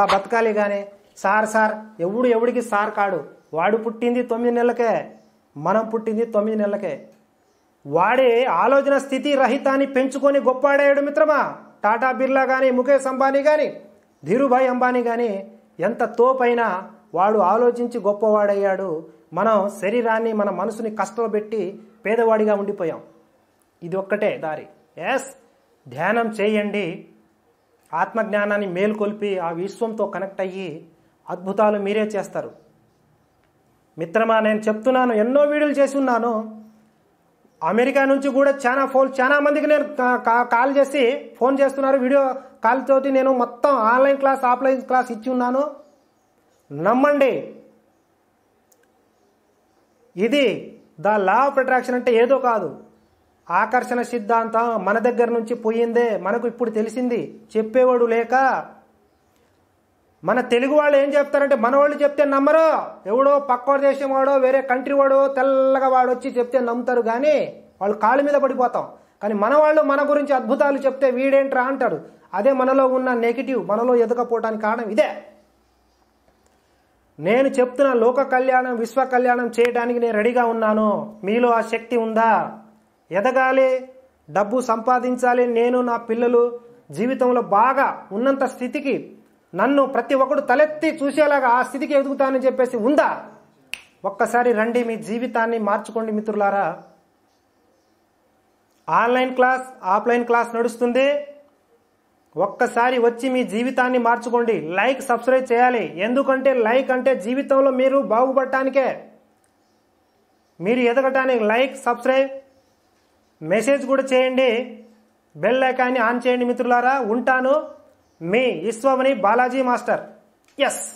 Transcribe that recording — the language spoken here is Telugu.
బతకాలి కానీ సార్ సార్ ఎవడు ఎవడికి సార్ కాడు వాడు పుట్టింది తొమ్మిది నెలలకే మనం పుట్టింది తొమ్మిది నెలలకే వాడే ఆలోచన స్థితి రహితాన్ని పెంచుకొని గొప్పాడాడు మిత్రమా టాటా బిర్లా కానీ ముఖేష్ అంబానీ కానీ ధీరుభాయ్ అంబానీ కానీ ఎంత తోపైనా వాడు ఆలోచించి గొప్పవాడయ్యాడు మనం శరీరాన్ని మన మనసుని కష్టంలో పెట్టి పేదవాడిగా ఉండిపోయాం ఇది ఒక్కటే దారి ఎస్ ధ్యానం చేయండి ఆత్మజ్ఞానాన్ని మేల్కొల్పి ఆ విశ్వంతో కనెక్ట్ అయ్యి అద్భుతాలు మీరే చేస్తారు మిత్రమా నేను చెప్తున్నాను ఎన్నో వీడియోలు చేసి ఉన్నాను అమెరికా నుంచి కూడా చాలా ఫోన్ చాలా మందికి నేను కాల్ చేసి ఫోన్ చేస్తున్నారు వీడియో కాల్ తోటి నేను మొత్తం ఆన్లైన్ క్లాస్ ఆఫ్లైన్ క్లాస్ ఇచ్చి ఉన్నాను నమ్మండి ఇది ద లా ఆఫ్ అట్రాక్షన్ అంటే ఏదో కాదు ఆకర్షణ సిద్ధాంతం మన దగ్గర నుంచి పోయిందే మనకు ఇప్పుడు తెలిసింది చెప్పేవాడు లేక మన తెలుగు వాళ్ళు ఏం చెప్తారంటే మన వాళ్ళు చెప్తే నమ్మరు ఎవడో పక్క దేశం వాడో వేరే కంట్రీ వాడో తెల్లగా వాడు వచ్చి చెప్తే నమ్ముతారు కానీ వాళ్ళు కాళ్ళ మీద పడిపోతాం కానీ మన వాళ్ళు మన గురించి అద్భుతాలు చెప్తే వీడేంట్రా అంటారు అదే మనలో ఉన్న నెగిటివ్ మనలో ఎదకపోవడానికి కారణం ఇదే నేను చెప్తున్న లోక కళ్యాణం విశ్వ కళ్యాణం చేయడానికి నేను రెడీగా ఉన్నాను మీలో ఆ శక్తి ఉందా ఎదగాలి డబ్బు సంపాదించాలి నేను నా పిల్లలు జీవితంలో బాగా ఉన్నంత స్థితికి నన్ను ప్రతి ఒక్కడు తలెత్తి చూసేలాగా ఆ స్థితికి ఎదుగుతానని చెప్పేసి ఉందా ఒక్కసారి రండి మీ జీవితాన్ని మార్చుకోండి మిత్రులారా ఆన్లైన్ క్లాస్ ఆఫ్లైన్ క్లాస్ నడుస్తుంది ఒక్కసారి వచ్చి మీ జీవితాన్ని మార్చుకోండి లైక్ సబ్స్క్రైబ్ చేయాలి ఎందుకంటే లైక్ అంటే జీవితంలో మీరు బాగుపడటానికే మీరు ఎదగటానికి లైక్ సబ్స్క్రైబ్ మెసేజ్ కూడా చేయండి బెల్ ఐకాన్ని ఆన్ చేయండి మిత్రులారా ఉంటాను మీ ఇస్వామని బాలాజీ మాస్టర్ ఎస్